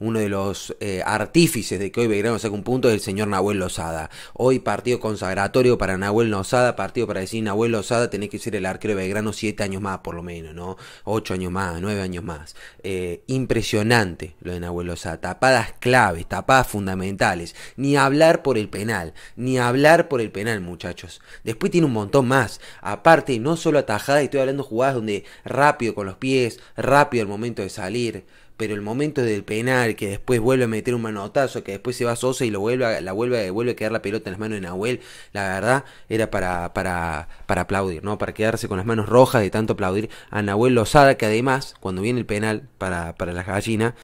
uno de los eh, artífices de que hoy Belgrano saca un punto es el señor Nahuel Lozada. Hoy partido consagratorio para Nahuel Lozada, partido para decir Nahuel Lozada tenés que ser el arquero de Belgrano siete años más por lo menos, ¿no? Ocho años más, nueve años más. Eh, impresionante lo de Nahuel Lozada. Tapadas claves, tapadas fundamentales. Ni hablar por el penal, ni hablar por el penal muchachos. Después tiene un montón más. Aparte, no solo y estoy hablando jugadas donde rápido con los pies, rápido el momento de salir pero el momento del penal, que después vuelve a meter un manotazo, que después se va Sosa y lo vuelve a, la vuelve, vuelve a quedar la pelota en las manos de Nahuel, la verdad era para, para, para aplaudir, ¿no? Para quedarse con las manos rojas de tanto aplaudir a Nahuel Lozada, que además, cuando viene el penal para, para las gallinas,